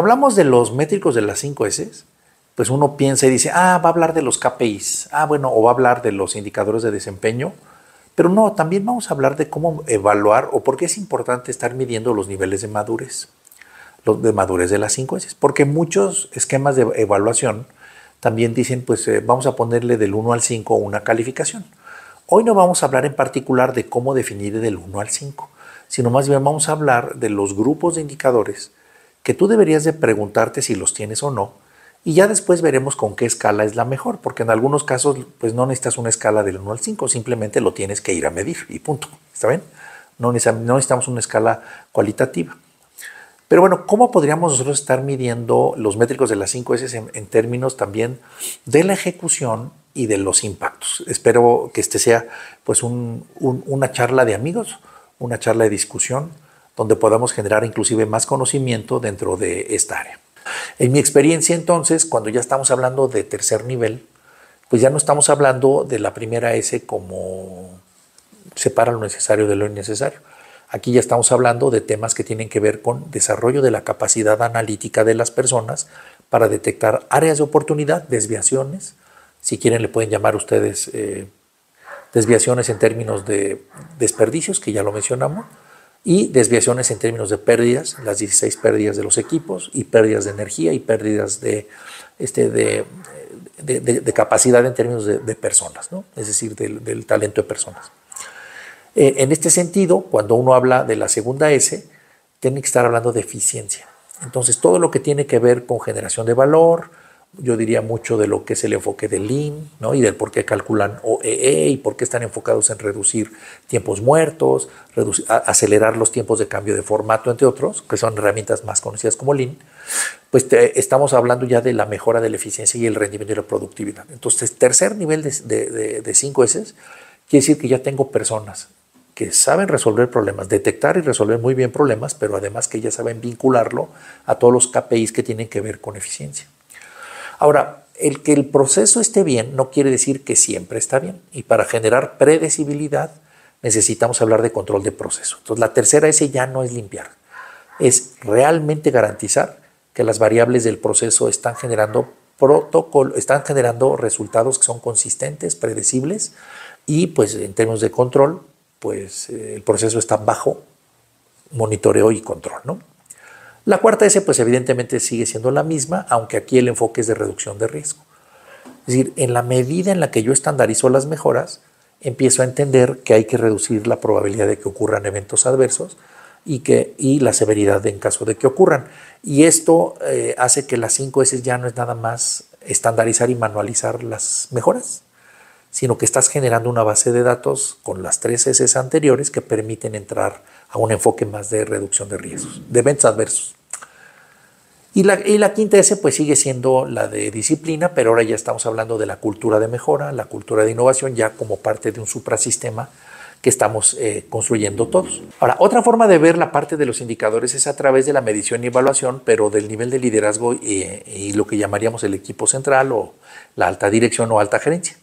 hablamos de los métricos de las 5 S, pues uno piensa y dice, ah, va a hablar de los KPIs, ah, bueno, o va a hablar de los indicadores de desempeño, pero no, también vamos a hablar de cómo evaluar o por qué es importante estar midiendo los niveles de madurez, los de madurez de las 5 S, porque muchos esquemas de evaluación también dicen, pues eh, vamos a ponerle del 1 al 5 una calificación. Hoy no vamos a hablar en particular de cómo definir del 1 al 5, sino más bien vamos a hablar de los grupos de indicadores que tú deberías de preguntarte si los tienes o no, y ya después veremos con qué escala es la mejor, porque en algunos casos pues no necesitas una escala del 1 al 5, simplemente lo tienes que ir a medir y punto. ¿Está bien? No necesitamos una escala cualitativa. Pero bueno, ¿cómo podríamos nosotros estar midiendo los métricos de las 5 S en, términos también de la ejecución y de los impactos? Espero que este sea pues una charla de amigos, una charla de discusión donde podamos generar inclusive más conocimiento dentro de esta área. En mi experiencia entonces, cuando ya estamos hablando de tercer nivel, pues ya no estamos hablando de la primera S como separa lo necesario de lo innecesario. Aquí ya estamos hablando de temas que tienen que ver con desarrollo de la capacidad analítica de las personas para detectar áreas de oportunidad, desviaciones, si quieren le pueden llamar ustedes eh, desviaciones en términos de desperdicios, que ya lo mencionamos, y desviaciones en términos de pérdidas, las 16 pérdidas de los equipos y pérdidas de energía y pérdidas de, este, de, capacidad en términos de, personas, ¿no? es decir, del, talento de personas. Eh, en este sentido, cuando uno habla de la segunda S, tiene que estar hablando de eficiencia. Entonces, todo lo que tiene que ver con generación de valor, yo diría mucho de lo que es el enfoque del Lean, ¿no? Y del por qué calculan OEE e y por qué están enfocados en reducir tiempos muertos, acelerar los tiempos de cambio de formato, entre otros, que son herramientas más conocidas como Lean, pues estamos hablando ya de la mejora de la eficiencia y el rendimiento y la productividad. Entonces, tercer nivel de, de, de, cinco S quiere decir que ya tengo personas que saben resolver problemas, detectar y resolver muy bien problemas, pero además que ya saben vincularlo a todos los KPIs que tienen que ver con eficiencia. Ahora, el que el proceso esté bien no quiere decir que siempre está bien. Y para generar predecibilidad necesitamos hablar de control de proceso. Entonces, la tercera S ya no es limpiar, es realmente garantizar que las variables del proceso están generando protocolo, están generando resultados que son consistentes, predecibles y pues en términos de control, pues eh, el proceso está bajo monitoreo y control, ¿no? La cuarta S, pues evidentemente sigue siendo la misma, aunque aquí el enfoque es de reducción de riesgo. Es decir, en la medida en la que yo estandarizo las mejoras, empiezo a entender que hay que reducir la probabilidad de que ocurran eventos adversos y, que, y la severidad en caso de que ocurran. Y esto eh, hace que las cinco S ya no es nada más estandarizar y manualizar las mejoras, sino que estás generando una base de datos con las tres S anteriores que permiten entrar a un enfoque más de reducción de riesgos, de eventos adversos. Y la, la, quinta S pues sigue siendo la de disciplina, pero ahora ya estamos hablando de la cultura de mejora, la cultura de innovación, ya como parte de un suprasistema que estamos eh, construyendo todos. Ahora, otra forma de ver la parte de los indicadores es a través de la medición y evaluación, pero del nivel de liderazgo y, y lo que llamaríamos el equipo central o la alta dirección o alta gerencia.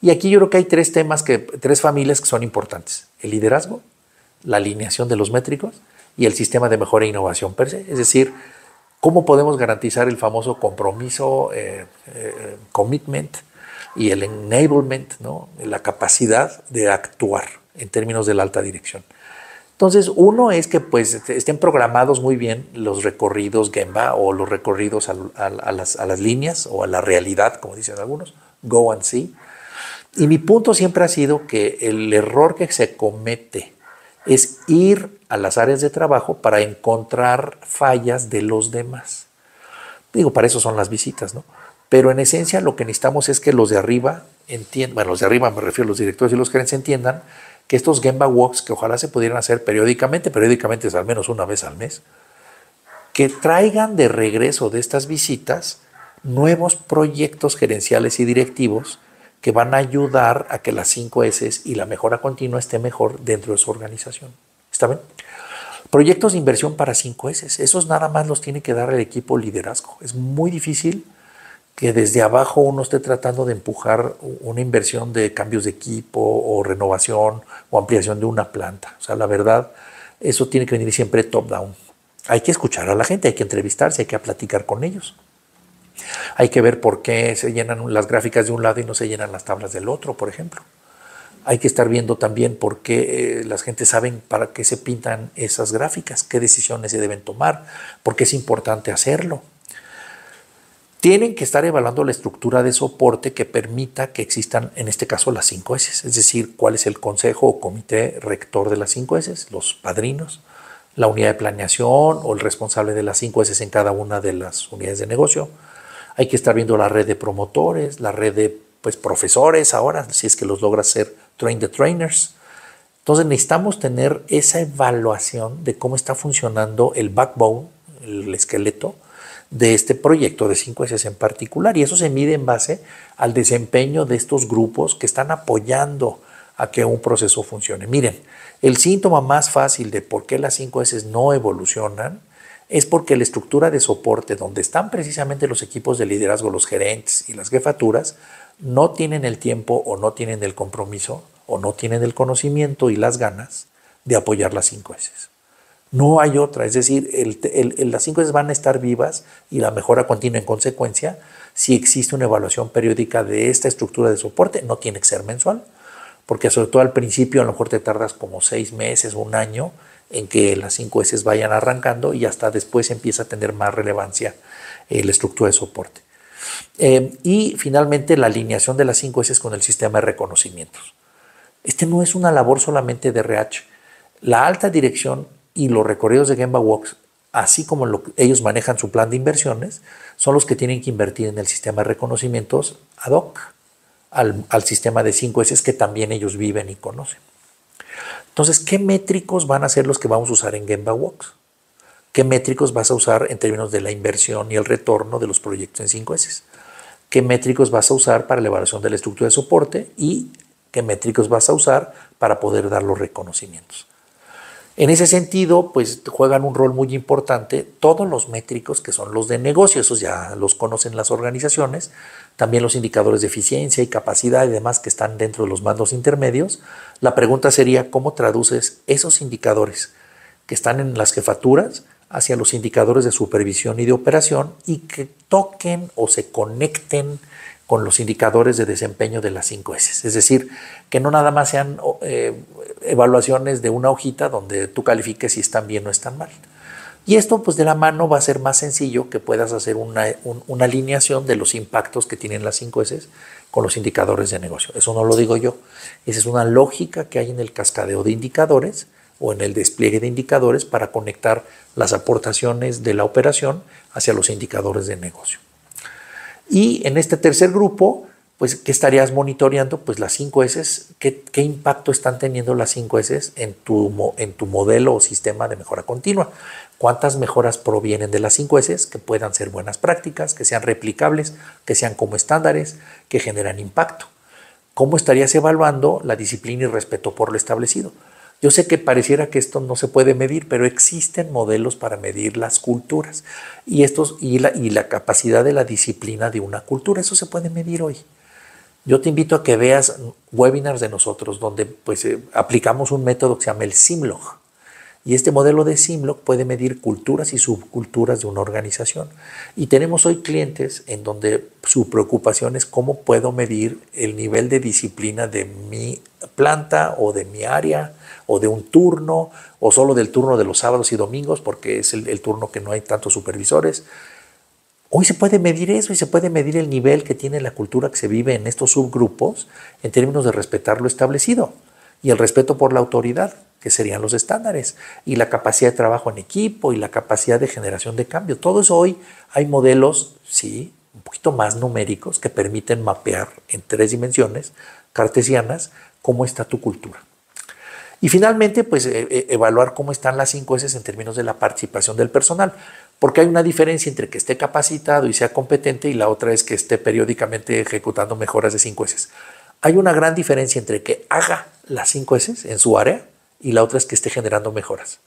Y aquí yo creo que hay tres temas, que, tres familias que son importantes. El liderazgo, la alineación de los métricos y el sistema de mejora e innovación per se. Es decir, ¿Cómo podemos garantizar el famoso compromiso, eh, eh, commitment y el enablement, ¿no? la capacidad de actuar en términos de la alta dirección? Entonces, uno es que pues, este, estén programados muy bien los recorridos Gemba o los recorridos las, a las líneas o a la realidad, como dicen algunos, go and see. Y mi punto siempre ha sido que el error que se comete es ir a las áreas de trabajo para encontrar fallas de los demás. Digo, para eso son las visitas, ¿no? Pero en esencia lo que necesitamos es que los de arriba entiendan, bueno, los de arriba me refiero a los directores y los gerentes entiendan que estos Gemba Walks, que ojalá se pudieran hacer periódicamente, periódicamente es al menos una vez al mes, que traigan de regreso de estas visitas nuevos proyectos gerenciales y directivos que van a ayudar a que las 5 S y la mejora continua esté mejor dentro de su organización. ¿Está bien? Proyectos de inversión para 5 S. Esos nada más los tiene que dar el equipo liderazgo. Es muy difícil que desde abajo uno esté tratando de empujar una inversión de cambios de equipo o renovación o ampliación de una planta. O sea, la verdad, eso tiene que venir siempre top down. Hay que escuchar a la gente, hay que entrevistarse, hay que platicar con ellos. Hay que ver por qué se llenan las gráficas de un lado y no se llenan las tablas del otro, por ejemplo. Hay que estar viendo también por qué eh, las gente saben para qué se pintan esas gráficas, qué decisiones se deben tomar, por qué es importante hacerlo. Tienen que estar evaluando la estructura de soporte que permita que existan, en este caso, las cinco S, es decir, cuál es el consejo o comité rector de las cinco S, los padrinos, la unidad de planeación o el responsable de las cinco S en cada una de las unidades de negocio, hay que estar viendo la red de promotores, la red de pues, profesores ahora, si es que los logra ser train the trainers. Entonces necesitamos tener esa evaluación de cómo está funcionando el backbone, el esqueleto de este proyecto de 5S en particular. Y eso se mide en base al desempeño de estos grupos que están apoyando a que un proceso funcione. Miren, el síntoma más fácil de por qué las 5S no evolucionan es porque la estructura de soporte donde están precisamente los equipos de liderazgo, los gerentes y las jefaturas, no tienen el tiempo o no tienen el compromiso o no tienen el conocimiento y las ganas de apoyar las cinco S. No hay otra, es decir, las cinco S van a estar vivas y la mejora continúa. en consecuencia si existe una evaluación periódica de esta estructura de soporte, no tiene que ser mensual, porque sobre todo al principio a lo mejor te tardas como seis meses, o un año en que las 5 S vayan arrancando y hasta después empieza a tener más relevancia eh, la estructura de soporte. Eh, y finalmente la alineación de las 5 S con el sistema de reconocimientos. Este no es una labor solamente de RH. La alta dirección y los recorridos de Gemba Walks, así como ellos manejan su plan de inversiones, son los que tienen que invertir en el sistema de reconocimientos ad hoc al, al sistema de 5 S que también ellos viven y conocen. Entonces, ¿qué métricos van a ser los que vamos a usar en Gemba Walks? ¿Qué métricos vas a usar en términos de la inversión y el retorno de los proyectos en 5S? ¿Qué métricos vas a usar para la evaluación de la estructura de soporte? ¿Y qué métricos vas a usar para poder dar los reconocimientos? En ese sentido, pues juegan un rol muy importante todos los métricos que son los de negocio, esos ya los conocen las organizaciones, también los indicadores de eficiencia y capacidad y demás que están dentro de los mandos intermedios. La pregunta sería, ¿cómo traduces esos indicadores que están en las jefaturas hacia los indicadores de supervisión y de operación y que toquen o se conecten? con los indicadores de desempeño de las 5 S. Es decir, que no nada más sean oh, eh, evaluaciones de una hojita donde tú califiques si están bien o están mal. Y esto pues de la mano va a ser más sencillo que puedas hacer una, una alineación de los impactos que tienen las 5 S con los indicadores de negocio. Eso no lo digo yo. Esa es una lógica que hay en el cascadeo de indicadores o en el despliegue de indicadores para conectar las aportaciones de la operación hacia los indicadores de negocio. Y en este tercer grupo, pues, ¿qué estarías monitoreando? Pues las cinco S, ¿qué, impacto están teniendo las cinco S en tu, en tu modelo o sistema de mejora continua? ¿Cuántas mejoras provienen de las cinco S que puedan ser buenas prácticas, que sean replicables, que sean como estándares, que generan impacto? ¿Cómo estarías evaluando la disciplina y respeto por lo establecido? Yo sé que pareciera que esto no se puede medir, pero existen modelos para medir las culturas y, estos, y, la, y la capacidad de la disciplina de una cultura. Eso se puede medir hoy. Yo te invito a que veas webinars de nosotros donde pues, eh, aplicamos un método que se llama el SIMLOG. Y este modelo de SIMLOG puede medir culturas y subculturas de una organización. Y tenemos hoy clientes en donde su preocupación es cómo puedo medir el nivel de disciplina de mi planta o de mi área o de un turno, o solo del turno de los sábados y domingos, porque es el, turno que no hay tantos supervisores. Hoy se puede medir eso y se puede medir el nivel que tiene la cultura que se vive en estos subgrupos en términos de respetar lo establecido y el respeto por la autoridad, que serían los estándares, y la capacidad de trabajo en equipo y la capacidad de generación de cambio. Todo eso hoy hay modelos, sí, un poquito más numéricos que permiten mapear en tres dimensiones cartesianas cómo está tu cultura. Y finalmente, pues e, e, evaluar cómo están las cinco S en términos de la participación del personal, porque hay una diferencia entre que esté capacitado y sea competente y la otra es que esté periódicamente ejecutando mejoras de cinco S. Hay una gran diferencia entre que haga las cinco S en su área y la otra es que esté generando mejoras.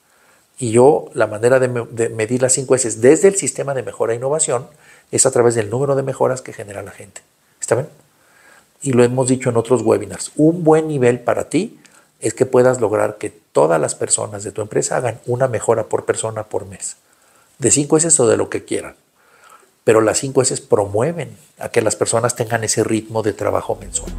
Y yo la manera de, medir las cinco S desde el sistema de mejora e innovación es a través del número de mejoras que genera la gente. ¿Está bien? Y lo hemos dicho en otros webinars. Un buen nivel para ti es que puedas lograr que todas las personas de tu empresa hagan una mejora por persona por mes. De cinco veces o de lo que quieran. Pero las cinco veces promueven a que las personas tengan ese ritmo de trabajo mensual.